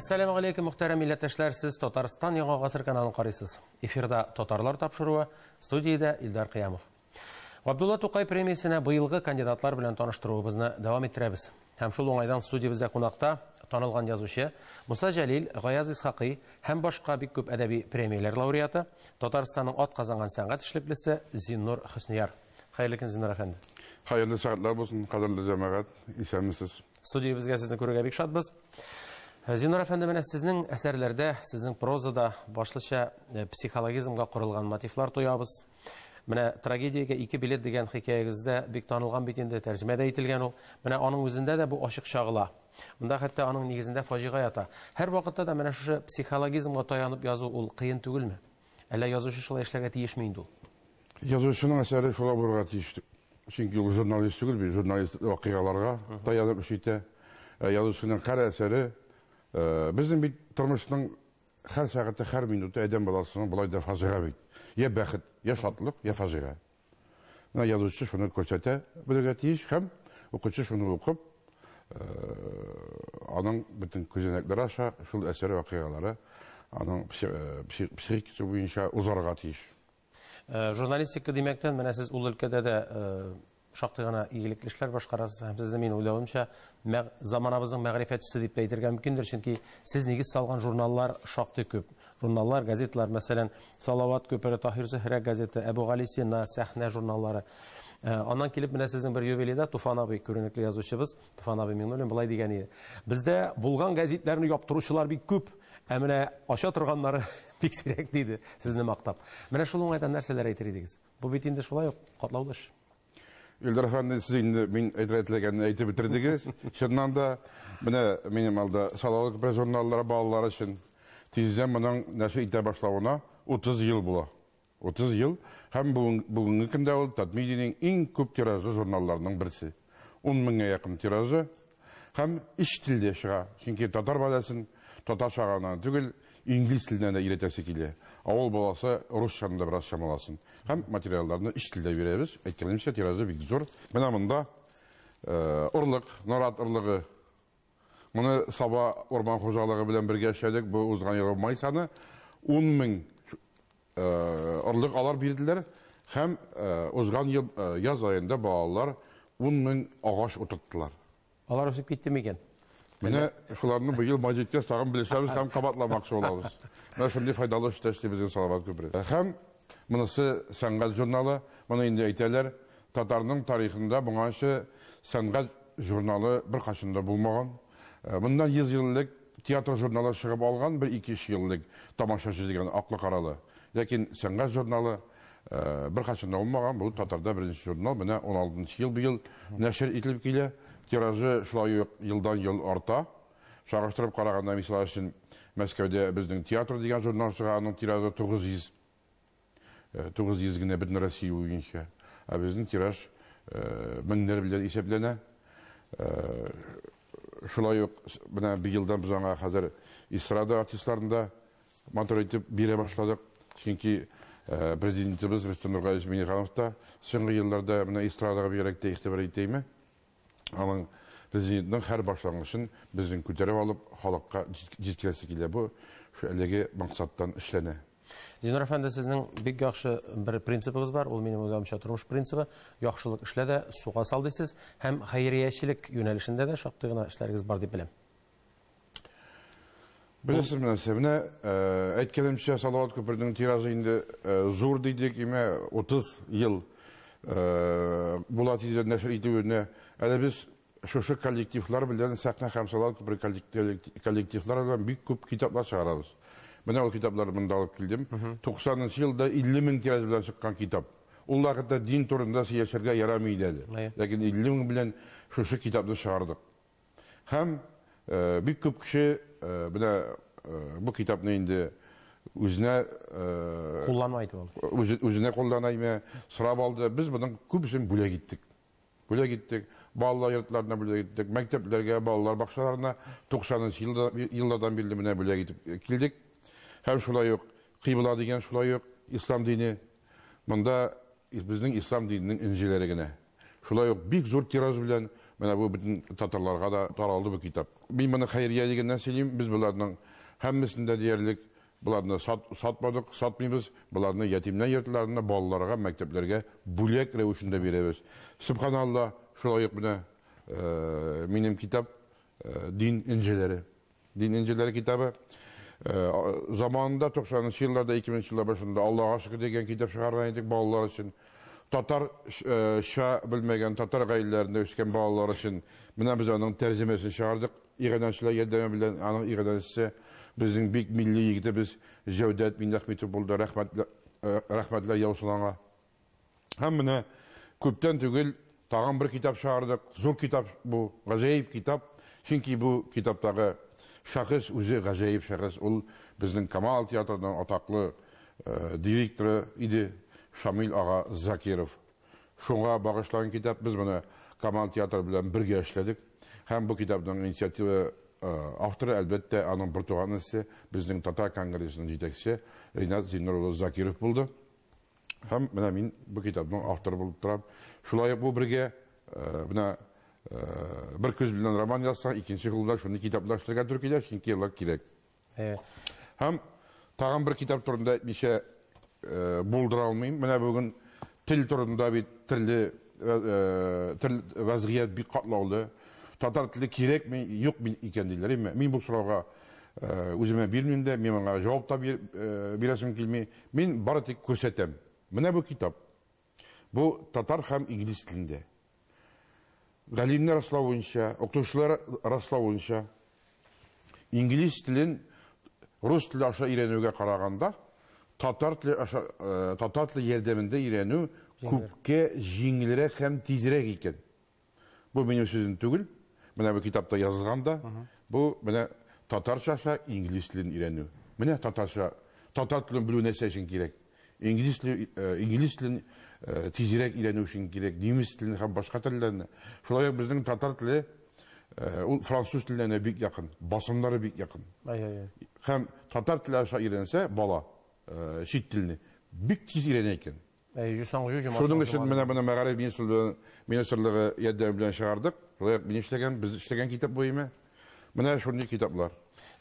Әссәләм ғалейкім, мұқтәрі милләттәшләр, сіз Татарстан яңа гасыр каналын қарайсыз. Эфирда Татарлар тапшыруы, студияда Илдар Қиямов. Абдулла Туқай премиясіне бұйылғы кандидатлар білен таныштыруы бізіні давам еттіребіз. Хәм шул оңайдан студия бізді қунақта танылған язушы Муса Жалил, Гаяз Исхақи, хәм башқа бик көп әдәби премиялер лауреаты Татарстанның от қазанған сәңғат ішіліклісі Зиннур Хүсніяр. Қайырлы кін, зинур әфәнде менә сезнең әсәрләрдә сезнең прозада башлыча психологизмга құрылған мотивлар тоябыз менә трагедияға екі билет деген хикәягездә бик танылған бетінде инде тәрҗемәдә әйтелгән ул менә аның үзендә дә бу ачык чагыла Монда хәтта аның нигезендә фаҗига ята. Һәр вакытта да менә шушы психологизмга таянып язу ол қиын түгелме? Әллә язучы язушы эшләргә тиешме инде ул? Язушының әсәре шулай булырга тиеш. Чөнки ол журналист түгел, бит, журналист вакыйгаларга таянып эш ә, Язушының Язучының һәр Э, біздің бит тұрмыстың һәр сағаты һәр минуты адам баласының былай да фажиға бит я бәхет я шатлық я фажиға мына жазушы шуны көрсете білуге тиіш һәм оқушы шуны оқып э, аның бүтін көзәнәктері аша шул әсәр вакыйгалары аның э, психикасы бойынша узарга тиеш журналистика демәктән менә сез ул өлкәдә дә шактый гана ийгилик эшлер башкарасыз. Хәм сезне мен уйлавымча, заманабызның мәгърифәтчесе дип әйтергә мөмкиндер, чөнки сез нигез салган журналлар шактый көп. Журналлар, газеталар, мәсәлән, Салават көпере Тахир Зәһрә газетасы, Абу Галиси на журналлары. Э, Анан килеп менә сезнең бер юбилейда Туфан абый күренекле язучыбыз, Туфан абый мең белән булай дигән иде. Бездә булган газетларны яптыручылар бик көп, ә менә аша торганнары Пиксерек дейді, сізіні мақтап. Мені шолуң айтан нәрселер әйтер едегіз. Бұл бетінді шолай оқ, қатлаудыш. елдар әфәнді сіз енді мен айтар тілегенін айтып бітірдіңіз шыннан да міне менің алда салалық балалар үшін мұның нәрсе башлауына отыз ел бола отыз ел һәм бүгінгі күнде ол татмедиянең иң көп тиражлы журналларының бірісі он мыңға яқын тиражы һәм үш тілде шыға чөнки татар баласын татарша түгел инглиз тілінен де үйретәсе килә авыл баласы русчаны да бераз чамаласын һәм материалдарны өч телдә бирәбез әйткәнемчә тиражы бик зур менә монда ырлык нарат ырлыгы моны саба орман хуҗалыгы белән бергә эшләдек бу узган ел май саны ун мең ырлык алар бирделәр һәм узган ел яз айында балалар ун мең агач утырттылар алар үсеп китте микән міне шуларны быйыл мажитке саған білесебіз һәм қабатламақшы болабыз мына шундай файдалы эштер істейбіз салават көпірет ә һәм мұнысы сәнғат журналы мұны енді айтәләр татарның тарихында бұғанша сәнғат журналы бір қашында болмаған ә мұндан жүз еллік театр журналы шығып алған бір екі үш еллік тамашашы деген ақлы қаралы ләкин сәнғат журналы ә, бір қашанда болмаған бұл татарда бірінші журнал міне он алтыншы ел биыл нәшір етіліп келе тиражы шулай ук елдан ел арта чагыштырып қарағанда мисалы үшін мәскәүдә біздің театр деген журнал чыга аның тиражы тугыз йөз э, тугыз йөз генә бөтен россия буенча ә тираж э, меңнәр белән исәпләнә э, шулай ук менә быелдан без аңа қазір эстрада артистларында матур етіп бере башладык чөнки президентіміз рөстәм нургалиевич миңнеханов та соңгы елларда менә эстрадага бигрәк тә игътибар аның президенттің һәр башланғышын біздің көтеріп алып халыққа жеткізгісі келе бұл әлеге мақсаттан ішләне зинур әфәнді сіздің бик яхшы бір принципіңіз бар ол менің уйлауымша тұрмыш принцибі яхшылық эшлә дә суға сал дейсіз һәм хәйриячелек юнәлешендә дә шактый гына эшләрегез бар дип беләм білесіз мінәсе міне ә, әйткенімше Салават көпірдің тиражы енді ә, зор дидек еме 30 ел ә, болат нәшір етуіне әлі біз шошы коллективлар білден сахна хамсалал бір коллективларға бик көп китаплар шығарабыз міне ол китапларды мында алып келдім тоқсаныншы жылда иллі мың тираж белән чыккан китап ул вакытта дин турында сөйләшергә ярамый әле ләкин илле мең белән шушы китапны чыгардык һәм э, көп кеше э, менә э, бу китапны инде үзенә айтып алды үзенә сорап алды без моның күбесен бүләк балалар йортларына бүле кеттік мектеплерге балалар бақшаларына тоқсаныншы жылдардан бері міне бүле келдік һәм шулай ук қибла деген шулай ук ислам дине мында біздің ислам динінің інжелері генә шулай бик зур тираж белән менә бу татарларга да таралды бу китап мин моны хәйрия дигәннән сөйлим без боларның һәммәсендә диярлек Бұларды сат, сатмадық сатмаймыз бұларны ятимнәр йортларына балаларға мектептерге бүлек рәвешендә бирәбез Субханаллах, шулай ук мына минем китап дин инжелери дин инжелери китабы заманында токсонунчу жылдарда эки миңинчи жылдар башында аллага шүкүр деген китап чыгарган эдик балалар үчүн татар ша билмеген татар гаилелеринде өскөн балалар үчүн мына биз анын тәрҗемесин чыгардык игананчылар ярдәме белән аның игананчысы безнең бик милли егетебез Җәүдәт Миннәхмитов булды. Рәхмәтләр рәхмәтләр яусыланга. Һәм менә күптән түгел тағам бір кітап шығардық зор кітап бұл ғажайып кітап чүнки бұл кітаптағы шахыс өзі ғажайып шахыс ол біздің камал театрының атақлы ә, директоры иде шамил аға закиров Шуға бағышланған кітап біз мына камал театры білән бірге эшләдек һәм бұл кітаптың инициатива авторы әлбетте аның бір туған інісі біздің татар Конгресінің жетекшісі ринат закиров болды һәм менә мин бу китапның авторы булып торам шулай ук бу бергә менә бер күз белән роман язсаң икенче кулда шуны китаплаштырырга туры килә чөнки еллар кирәк һәм тагын бер китап турында әйтмичә булдыра алмыйм менә бүген тел турында бит телле тел вазгыят бик катлаулы татар теле кирәкме юкмы икән диләр әмма мин бу мен моңа жауап та бирәсем килми мин бары тик күрсәтәм мына бұл китап бұл татар һәм инглиз тілінде ғалимнер расылау бойынша оқытушылар растау бойынша инглиз тілін рус тілі аша үйренуге қарағанда татар тілі аша, ә, татар тілі ердемінде үйрену көпке жеңілірек һәм тезірек екен бұл менің сөзім түгіл мына бұл кітапта жазылғанда бұл міне аша инглиз тілін үйрену міне татарша татар тілін білу нәрсе үшін керек инглиз тілі инглиз тілін тезірек үйрену үшін керек неміс тілін һәм башқа телдәрне шулай ук безнең татар теле ул француз теленә бик якын басымнары бик якын һәм татар теле аша өйрәнсә бала шит телне бик тиз өйрәнә икән шуның өчен менә менә мәгариф министрлыгы ярдәме белән чыгардык шулай ук мин эшләгән без эшләгән китап бу менә шундый китаплар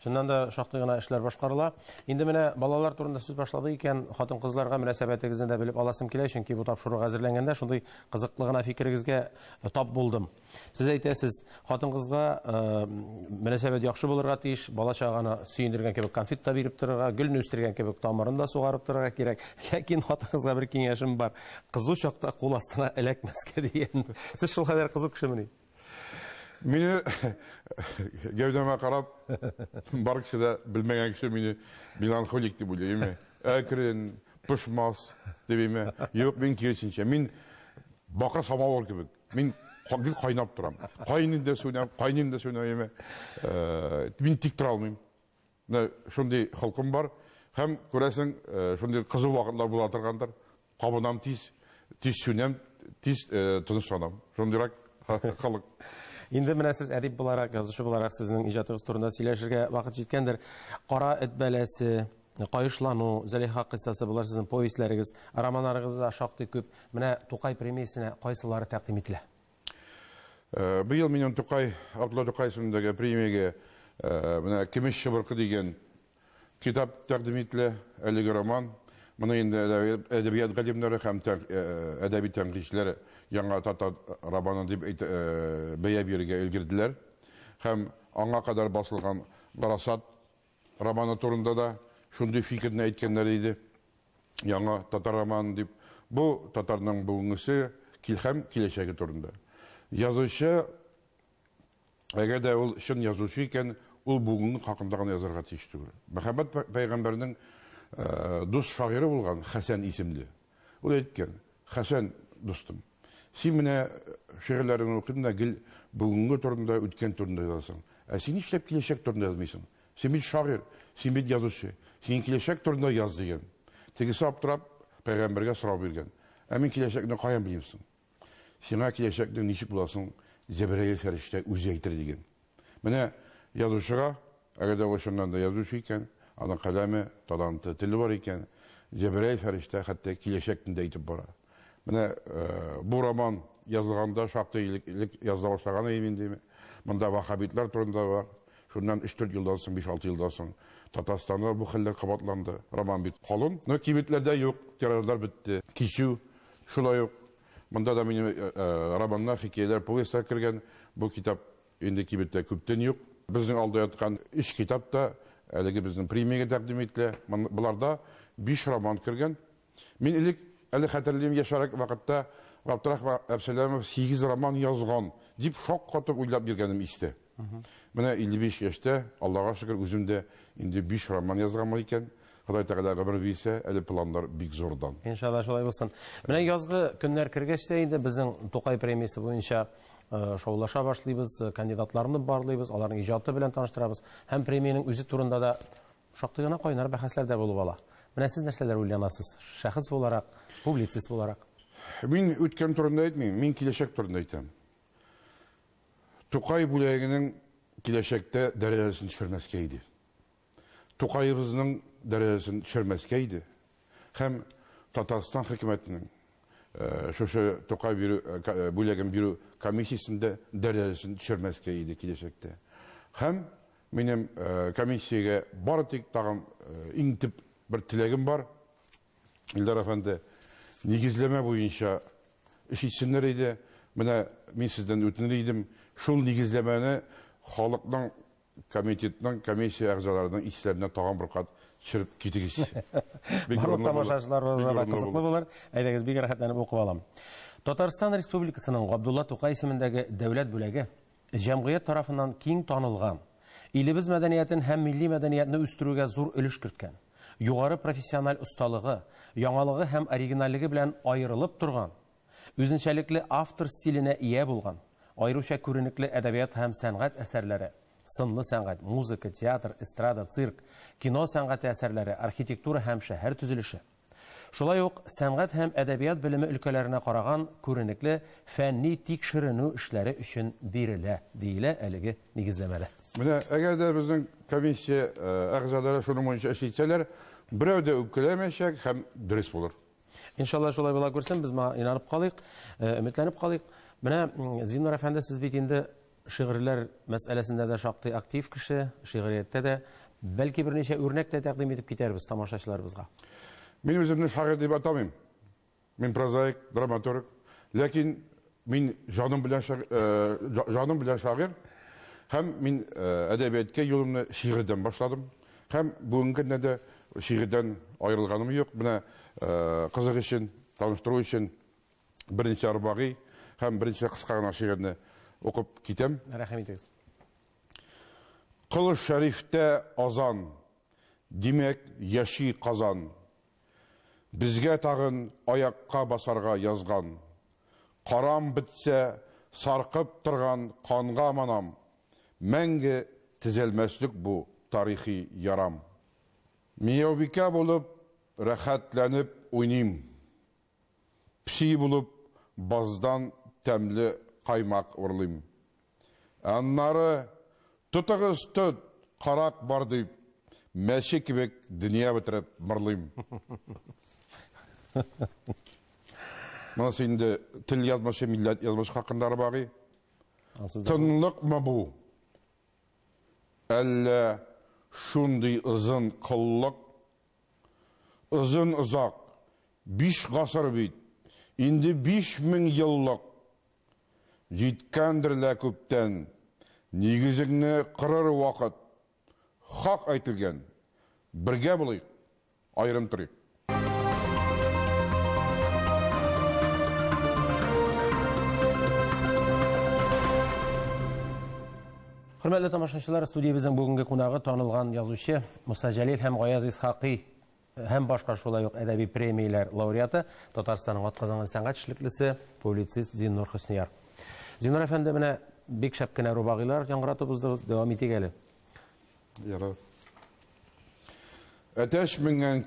шыннан да шактый гына эшләр башкарыла инде менә балалар турында сүз башлады икән хатын кызларга мөнәсәбәтегезне дә белеп аласым килә чөнки бу тапшыру әзерләнгәндә шундый кызыклы гына фикерегезгә э, тап булдым сез әйтәсез хатын кызга э, мөнәсәбәт яхшы булырга тиеш бала чаганы сөендергән кебек конфет та биреп торырга гөлне үстергән кебек тамырын да сугарып торырга кирәк ләкин хатын кызга бер киңәшем бар кызу чакта кул астына эләкмәскә дигән сез шулкадәр кызу кешемени мені кеудеме қарап бар кісі да білмеген кісі мені меланхолик деп ме әкірен пышмас деп ме жоқ мен керісінше мен бақыр самауыр кебек мен біз қайнап тұрамын қайным да сөйлеймін қайнын да сөйлеймін мен тик тұра алмаймын мына сондай халқым бар һәм көресің сондай қызу уақытта бола тұрғандар қабынам тез тез сөйлеймін тез тыныштанамын сондайрақ халық Инде менә сез әдип буларак, язучы буларак сезнең иҗатыгыз турында сөйләшергә вакыт җиткәндер. Кара эт бәләсе, кайышлану, Зәлиха кыссасы булар сезнең повестьләрегез, романнарыгызда шактый күп. Менә Тукай премиясенә кайсылары тәкъдим ителә? Э, Быел минем Тукай, Абдулла Тукай исемендәге премиягә э, менә Кимеш шыбыркы дигән китап тәкъдим ителә, әлеге роман. Моны инде әдәбият галимнәре һәм э, әдәби тәнкыйтьчеләре яңа тата рабанан деп э, бәя беруге үлгерділер һәм аңа қадар басылған қарасат романы турында да шундый фикерне әйткәннәр иде яңа татар романы деп бұл татарның бүгінгісі һәм келешегі турында жазушы егер де ол шын жазушы екен ол бүгінгі хақында ғана жазарға тиіс түгіл махаббат пайғамбарының ә, э, дос шағиры болған хасан есімді ол Хәсән хасан сен міне шағырларыңды оқыдың да гіл бүгінгі тұрында өткен тұрында жазасың ә сен нишлеп келешек тұрында жазбайсың сен бит шағыр сен бит жазушы сен келешек тұрында яз деген тегісі аптырап пайғамбарға сұрау берген ә мен келешекті қаян білемісің сеңа келешектің нешік боласың зәбірәйіл фәриштә өзі әйтер деген міне жазушыға әгәр ол шыннан да язушы екен аның қаламы таланты тілі бар екен зәбірәйіл фәриштә хәтта келешектің де айтып бара міне э, бұл роман жазылғанда шақты елік жазыла бастаған емендеме мында вахабитлер турында бар шундан үш төрт жылдан соң беш алты жылдан соң татарстанда бұл хәлләр кабатланды роман бит қолын но кибетлерде юк террорлар бітті кичүү шулай ук мында да минем э, э, романга хикәяләр повестьтар кергән бу китап инде кибеттә күптән юк безнең алда яткан өч китап та әлеге безнең премиягә тәкъдим ителә. Буларда 5 роман кергән. мен элек әлі хәтерлеймін еш уақытта ғабдырақ әбсәләмов сегіз роман жазған деп шок қатып ойлап бергенім есте міне елу беш жашта аллаға шүкір өзім де енді беш роман жазғанмын екен құдай тағала ғұмыр берсе әлі пландар бик зордан иншалла солай болсын міне жазғы күндер кіргеште енді біздің тоқай премиясы бойынша э, шаулаша башлайбыз э, кандидатларны барлайбыз олардың ижаты белән таныштырабыз һәм премияның өзі турында да шактый гына кайнар бәхәсләр дә булып ала мына сіз нәрселер ойланасыз шәхіс боларақ публицист боларақ мен өткен турында айтмаймын мен келешек турында айтамын тоқай бүләгінің келешекте дәрежесін түсірмескейді тоқайымыздың дәрежесін түсірмескейді һәм татарстан хөкіметінің э, шошы тоқай беру э, э, бөлегін беру комиссиясында дәрежесін түсірмескейді келешекте һәм менің комиссияға бары тек тағам иңтіп бір тілегім бар эльдар әфәнді негізлеме бойынша іш етсеңдер дейді міне мен сізден өтінер едім шул негізлемені халықтың комитеттің комиссия әғзаларының істеріне тағам бұрқат түсіріп кетіңіз барлық тамашашыларымызға қызықты болар әйдеңіз бек рахаттанып оқып аламын татарстан республикасының ғабдулла тоқай есіміндегі дәулет бөлегі жәмғият тарапынан кең танылған еліміз мәдениетін һәм милли мәдениетті үстіруге зор үлес кірткен Югары профессиональ усталыгы, яңалығы һәм оригиналлыгы белән айырылып торган, үзенчәлекле автор стиленә ия булган, аеруча күренекле әдәбият һәм сәнгать әсәрләре, сынлы сәнгать, музыка, театр, эстрада, цирк, кино сәнгать әсәрләре, архитектура һәм шәһәр төзелеше Шулай ук сәнгать һәм әдәбият белеме өлкәләренә караган күренекле фәнни тикшеренү эшләре өчен бирелә, диелә әлеге нигезләмәле. Менә әгәр дә безнең комиссия э, әгъзалары шуның буенча эш итсәләр, берәү дә үпкәләмәячәк һәм дөрес булыр. Иншалла шулай була күрсен, без моңа инанып калыйк, э, өметләнеп калыйк. Менә Зиннур әфәнде сез бит инде шигырьләр мәсьәләсендә дә шактый актив кеше, шигъриятта дә бәлки берничә үрнәк тә тәкъдим итеп китәрбез тамашачыларыбызга мен өзімді шағир деп атамаймын мен прозаик драматург ләкин мен жаным білән э, жаным білән шағир һәм мен э, әдәбиятка юлымны шиғырдан башладым һәм бүгенге күнде де шиғырдан айырылғаным жоқ мына қызық э, үшін таныштыру үшін беренче арбағи һәм беренче қысқа ғана шиғырны оқып кетем рахмет етіңіз қылыш шәрифте азан демек яши қазан бізге тағын аяққа басарға язған қарам бітсе сарқып тұрған қанға манам мәңгі тізелмәслік бұ тарихи ярам Миәубикә болып рәхәтләніп ойним пси болып баздан тәмлі қаймақ ұрлым аннары тұтығыз тұт қарақ бар деп мәші кебек дүния бітіріп мына сенде тіл жазмашы милләт жазмашы хақындары бағи тынлық ма бұл әлі шундай ызын қыллық ызын ұзақ биш ғасыр бүйт енді биш мың жыллық жеткендірлә көптен негізіңні қырыр уақыт хақ айтылген бірге болайық айрым құрметті тамашашылар студиябіздің бүгінгі қонағы танылған жазушы мұса жәлел һәм ғаяз исхақи һәм башқа шулай ук әдәби премияләр лауреаты татарстанның атказанган сәнгать эшлеклесе публицист зиннур хөснияров зиннур әфәнде менә бик шәп кенә рубағилар яңғыратып уздыгыз дәвам итик әле әтәш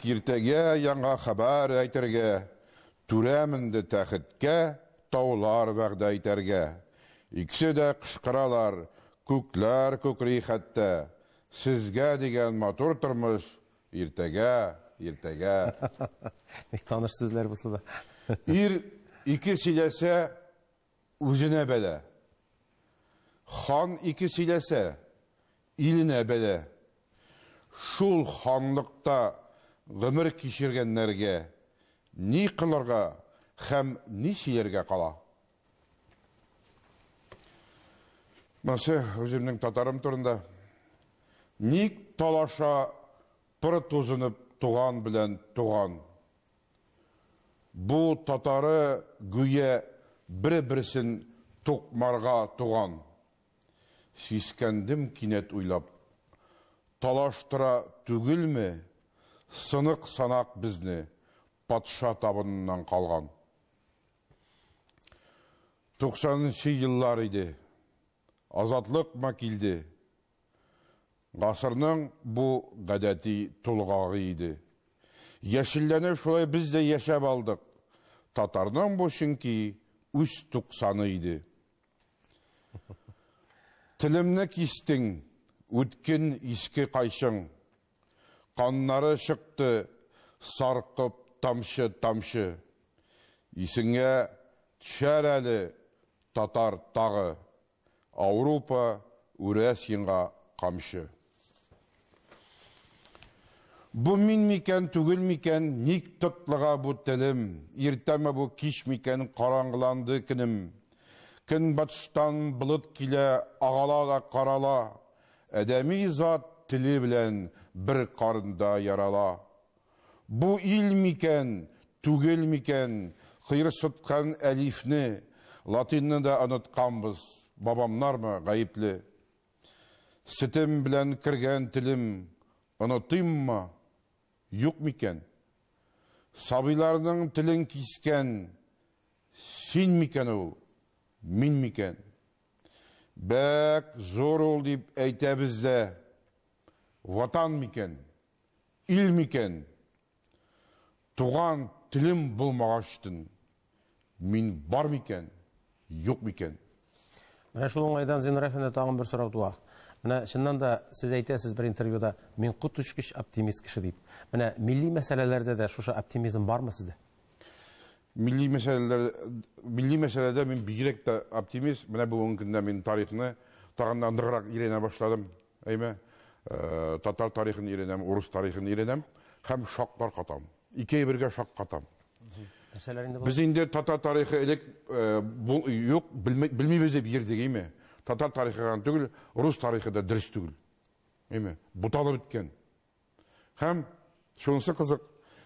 киртәгә яңа хабар әйтергә түрә тәхеткә таулар вәгъдә итәргә икесе дә кычкыралар көкләр көкірей хәтта сізге деген матур тұрмыш ертеге, ертеге. бек таныш сүзләр бұсы да ир ике сөйләсә өзіне бәлі. хан ике сөйләсә иліне бәлі. шул ханлықта ғүмер кичергәннәргә ни кылырга хәм, ни сөйләргә кала Мәсі өзімнің татарым тұрында ник талаша пыр тұзынып туған білән туған. Бұ татары гүйе бір-бірісін тұқмарға туған. Сескендім кинет ойлап. Талаштыра түгілме, сынық санақ бізні патша табынынан қалған. 90 жыллар еді. Азатлық макилди Қасырның бұ ғадәти тұлғағы еді Ешілденіп шулай біз де яшап алдық татарның бұл шынки үз тұқсаны еді тілімні кистің өткен іске қайшың қаннары шықты сарқып тамшы тамшы Исіңе түшәр әлі татар тағы Ауропа үрәсинға қамшы. Бұ мин мекен, түгіл мекен, Нек тұтлыға бұ тілім, ертәмі бұ кеш мекен қаранғыланды кінім. Кін батыштан бұлыт келе ағала да қарала, әдәми зат тілі білән бір қарында ярала. Бұ ил мекен, түгіл мекен, қиыр сұтқан әлифні, латинны да ұнытқанбыз ма ғайыплі сүтім білән кірген тілім ма? юқ мекен? сабыйларның тілін кескен, син мекен ол мин мекен? бәк зор ол деп әйтәбіз дә ватан мекен? ил мекен? туған тілім болмағаштын Мин бар мекен? жоқ мекен? Мен шул оңайдан зинрафина тагын бір суроо туа Мен чыннан да сіз айтасыз бір интервьюда мен құтышкіш оптимист кіші деп Мен милли мәселелерде де шушы оптимизм ма сізде милли мәселелер милли мәселеде мен бигерәк де оптимист менә бүгенге көндә мен тарихны тагын да ныграк башладым әйме э, татар тарихын өйрәнәм орыс тарихын өйрәнәм һәм шактар қатам. икеһе бірге шак қатам біз енді татар тарихы элек бұл жоқ білмейміз деп татар тарихы ғана түгіл рус тарихы да дұрыс түгіл еме бұталып біткен һәм шунысы қызық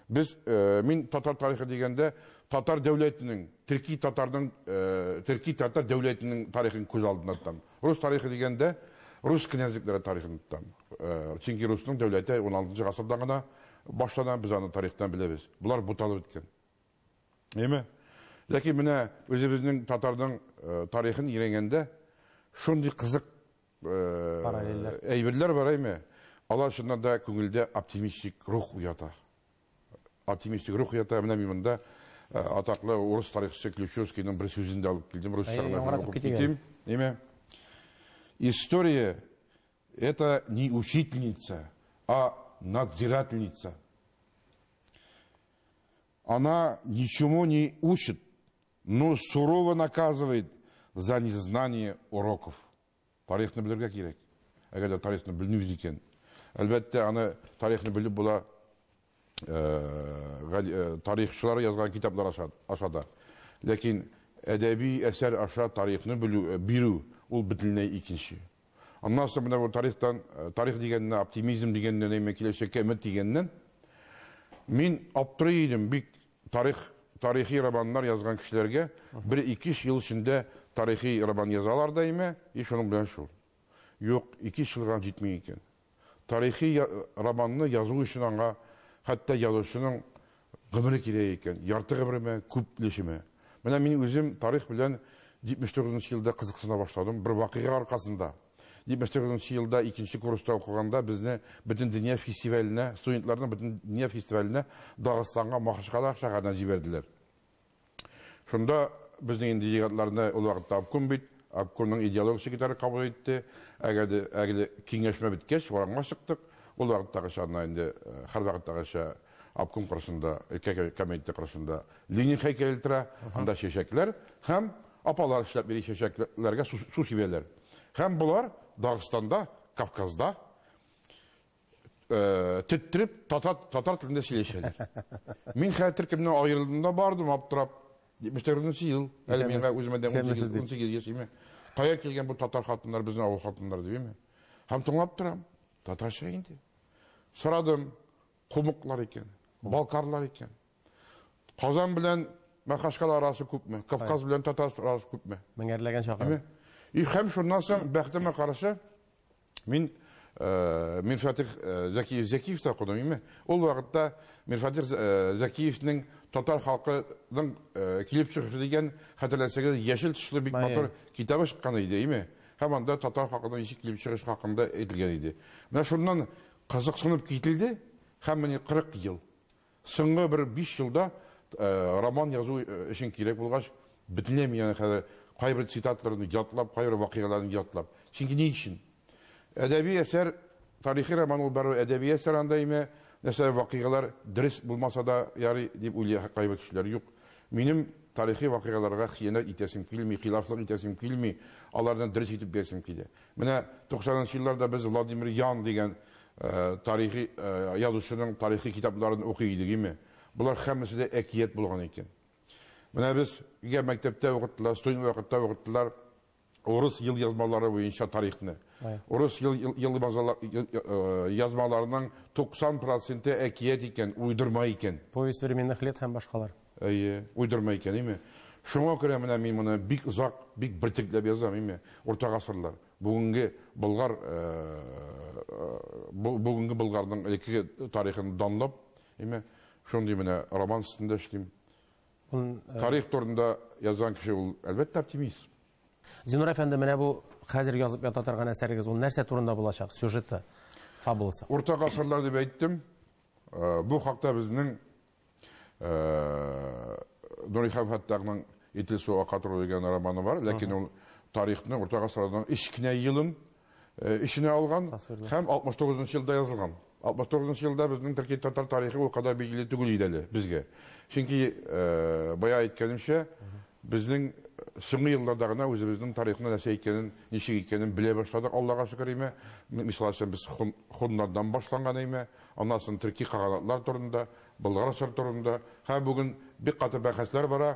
біз э, мен татар тарихы дегенде татар дәулетінің тірки татардың э, тірки татар дәулетінің тарихын көз алдына тұтамын рус тарихы дегенде рус князьдіктері тарихын тұтамын э, чингис рустың дәулеті он алтыншы ғасырда ғана башлана біз аны тарихтан білеміз бұлар бұталып біткен эми ләкин міне өзіміздің татардың э, тарихын үйренгенде шундый қызық әйберлер э, бар эми алар да күңілде оптимистик рух ұята. оптимистик рух ұята. мына мен мында э, атаклы орыс тарихшы ключевскийдің бір сөзінде алып келдім орысшаға оқып история это не учительница а надзирательница она ничему не учит, но сурово наказывает за незнание уроков. Тарихны білерге керек. Егер де тарихны екен. Әлбетте, аны тарихны біліп бұла ә, э, э, тарихшылар жазған китаплар ашады. Лекин әдәби әсәр аша тарихны э, білу, беру ол бітіліне екінші. Аннасы мына тарихтан тарих дегенне оптимизм дегеннен келешекке үміт дегеннен мен алып тұр едім бик тарих тарихи романдар жазған кісілерге бір екі үш жыл ішінде тарихи роман жазалар да еме и шоның білән шул жоқ екі үш жылға жетмей екен тарихи романны жазу үшін аңға хәтта жазушының ғұмыры керек екен ярты ғұмыры ме көп ілеші міне мен өзім тарих білән жетпіс тоғызыншы жылда қызықсына бастадым бір вақиға арқасында 1990 жылда екінші курста оқығанда бізді бүтін дүние фестиваліне студентлардың бүтін дүние фестиваліне дағыстанға махашқалақ шаһарына жіберділер шында біздің енді делегатларны ол уақытта обком бит обкомның идеолог секретары қабыл етті әгәде әгәде кеңешме біткеш орамға шықтық ол уақыттағыша мына енді һәр вакыттагыча обком қыршында комитет қыршында ленин һәйкәле тора анда шешәкләр һәм апалар эшләп бери шешәкләргә су шибәләр һәм болар дағыстанда кавказда ә, э, тіттіріп татар, татар тілінде сөйлеседі мен қазір тіркімнен айырылдым да бардым аптырап жетпіс тоғызыншы жыл әлі мен өзіме де он сегіз жас таяқ келген бұл татар қатындар біздің ауыл қатындар деп еме һәм тыңлап тұрамын татарша енді сұрадым құмықлар екен балкарлар екен қазан білән махашкала арасы көп көпме кавказ білән татарстан арасы көпме мың әрләгән шақырым и һәм шуннан соң бәхетемә карашы мин мин фатих закиев закиев та оқыдым еме ол уақытта мин фатих закиевтің татар халқының келіп шығышы деген қателеспесем яшіл түшлі бик матур китабы шыққан еді еме һәм анда татар халқының келіп шығышы хақында айтылған еді мына шуннан қызықсынып кетілді һәм міне қырық ел соңғы бір бес жылда роман жазу үшін керек болғаш бітінемін яғни қазір қайбір цитаттарын ұяттылап қайбір вақиғаларын ұяттылап чүнки не үшін әдеби әсер тарихи роман ол бәрібір әдеби әсер андай ме нәрсе вақиғалар дұрыс болмаса да яғни деп ойлай қайбір кісілер жоқ менің тарихи вақиғаларға қиянат етесім келмей хилафлық етесім келмей алардан дұрыс етіп берсім келеді міне тоқсаныншы жылдарда біз владимир ян деген ә, тарихи ә, жазушының тарихи кітаптарын оқиды еме бұлар хәммесі де әкиет болған екен мына біз үйге мектепте оқыттылар студент уақытта оқыттылар орыс ел жазмалары бойынша тарихны орыс ел, ел, жазмаларының э, тоқсан проценті әкиет екен уйдырма екен повесть временных лет һәм башқалар иә уйдырма екен еме шуңа күрә менә мин моны бик озак бик бөртекләп язам еме орта ғасырлар бүгінгі болгар э, э, бүгінгі болгардың элеккеге тарихын данлап еме шундый менә роман үстендә эшлим тарих турында жазған кіші ол әлбәтте оптимист зинур әфәнді міне бұл қазір жазып ята тұрған әсәріңіз ол нәрсе турында болашақ сюжеті фабуласы орта ғасырлар деп айттым ә, бұл хақта біздің ә, нұрихам хаттағының етіл суға қатыру деген романы бар ләкин ол тарихтың орта ғасырдан ішкіне йылын ішіне алған һәм 69 тоғызыншы жылда жазылған алпыс тоғызыншы жылда біздің түркия татар тарихы ол қадар белгілі түгіл әлі бізге чөнки ә, э, бая айтканымша біздің соңғы жылдарда ғана өзіміздің тарихына нәрсе екенін нешек екенін біле бастадық аллаға шүкір еме мысалы үшін біз хуннардан башланған еме андан соң түрки қағанатлар турында бұлғар турында һәм бүгін бик каты бәхәсләр бара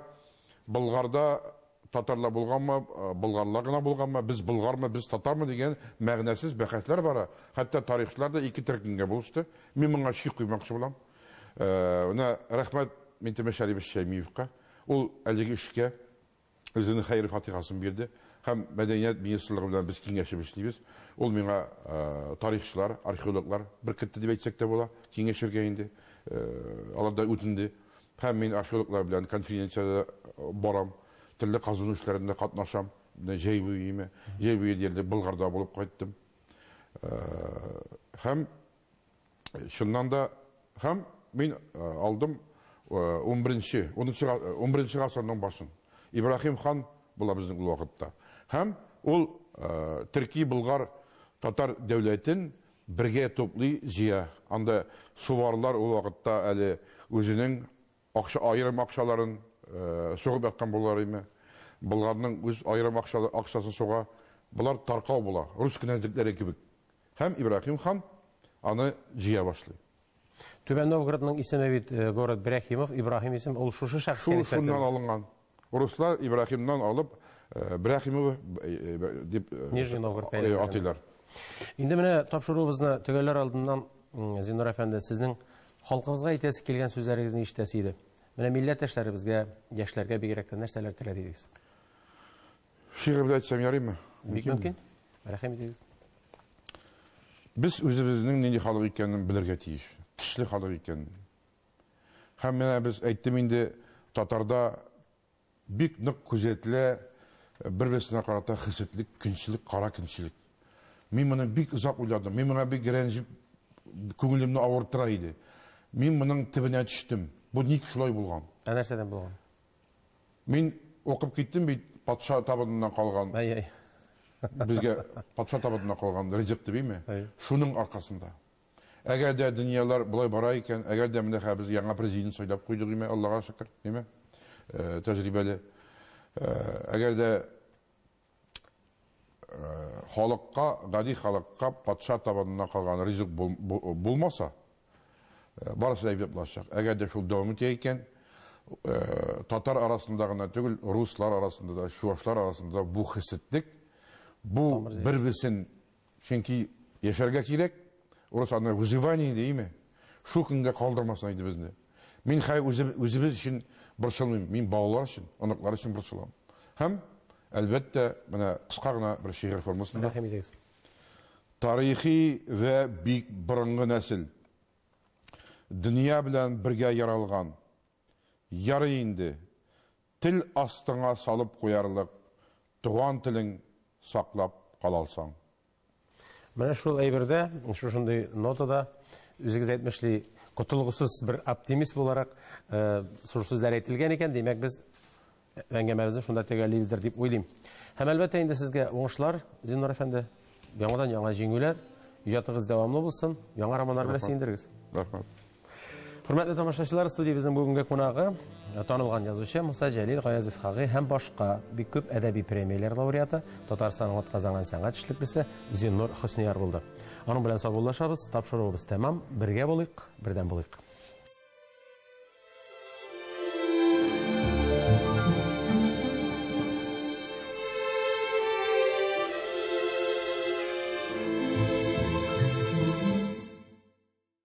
бұлғарда татарла болған ма бұлғарлар ғана болған ма біз бұлғармы біз татармы деген мәгінәсіз бәхәслер бар хәтта тарихшылар да екі төркінге болысты мен мыңға шек құймақшы боламын мына э, рахмат ментемеш әлибеш шәймиевқа ол әлгі ішке өзінің хайыр фатихасын берді һәм мәдениет министрлығы белән біз кеңешіп эшлибез ол миңа э, тарихшылар археологлар бір деп айтсақ та бола кеңеш инде э, алар да өтінді һәм мен археологлар белән конференцияда барам тілді қазыну ішлерінде қатынашам жай бүйіме жай бүйеді елде бұлғарда болып қайттым ә, һәм шыннан да һәм мен ә, алдым 11-ші ә, он бірінші ғасырдың басын ибраһим хан бұла біздің бұл уақытта һәм ол түрки бұлғар татар дәулетін бірге топлы жия анда суварлар ұл уақытта әлі өзінің айырым ақшаларын соғып жатқан болар еме бұлардың өз айрым ақшасын соға бұлар тарқау бола рус кінәздіктері кебек һәм ибраһим хан аны жия башлый түбән новгородның исеме бит э, город бряхимов ибраһим исем ол шушы шәхс шуннан алынган руслар ибраһимнан алып э, бряхимов э, деп нижний новгород атыйлар инде менә тапшыруыбызны төгәлләр алдынан зинур әфәнде сезнең халкыбызга әйтәсе килгән сүзләрегезне ишетәсе иде Менә милләттәшләребезгә, яшьләргә бигрәк тә нәрсәләр теләр идегез? Шигырьләр әйтсәм ярыймы? Бик мөмкин. Рәхим итегез. Без үзебезнең нинди халык икәнен белергә тиеш. Көчле халык икәнен. Һәм менә без әйттем инде, татарда бик нык күзәтелә э, бер-берсенә карата хисетлек, көнчелек, кара көнчелек. Мин моны бик озак уйладым. Мин моны бик рәнҗеп, күңелемне авыртыра иде. Мин моның төбенә төштем бу ник шулай болған ә нәрседән булган оқып кеттім бит патша табынынан қалған бізге патша табынынан қалған ризық демейме шуның арқасында әгәр дә былай бара екен әгәр дә менә хәзер без президент сайлап қойдық име аллаға шөкер име тәжірибелі әгәр дә халыққа гади халыққа патша табанына қалған ризық болмаса Э, барысы әйбеп лашақ әгәде шул дәвам итә икән э, татар арасында гына түгел руслар арасында да шуашлар арасында бұл хисеттек бұл бір берсен чөнки яшәргә кирәк орыс аны выживание дейме шу көнгә қалдырмасын иде бізді мен хай үзебез өчен борчылмыйм мен балалар үшін оныклар үшін борчылам һәм әлбәттә мына кыска гына бер шигырь формасында тарихи вә бик борынгы нәсел дүния білән бірге яралған ярый инде тіл астыңа салып қоярлық туған тілің сақлап қала алсаң міне шул әйберде шушындай нотада өзіңіз әйтмішли құтылғысыз бір оптимист боларақ ә, сол сөздер айтылған екен демек біз әңгімемізді шунда тегәллибіздер деп ойлаймын һәм әлбәттә инде сезгә уңышлар зиннур әфәнде яңадан яңа җиңүләр иҗатыгыз дәвамлы булсын яңа романнар белән сөендерегез рәхмәт құрметті тамашашылар біздің бүгінгі қонағы танылған жазушы мұса жәлел ғаязов хағи һәм башқа бик көп әдәби премиялар лауреаты татарстан атказанган сәнгать эшлеклесе зиннур хөснияр болды аның сау саубуллашабыз тапшыруыбыз тәмам бірге болайық бірден болайық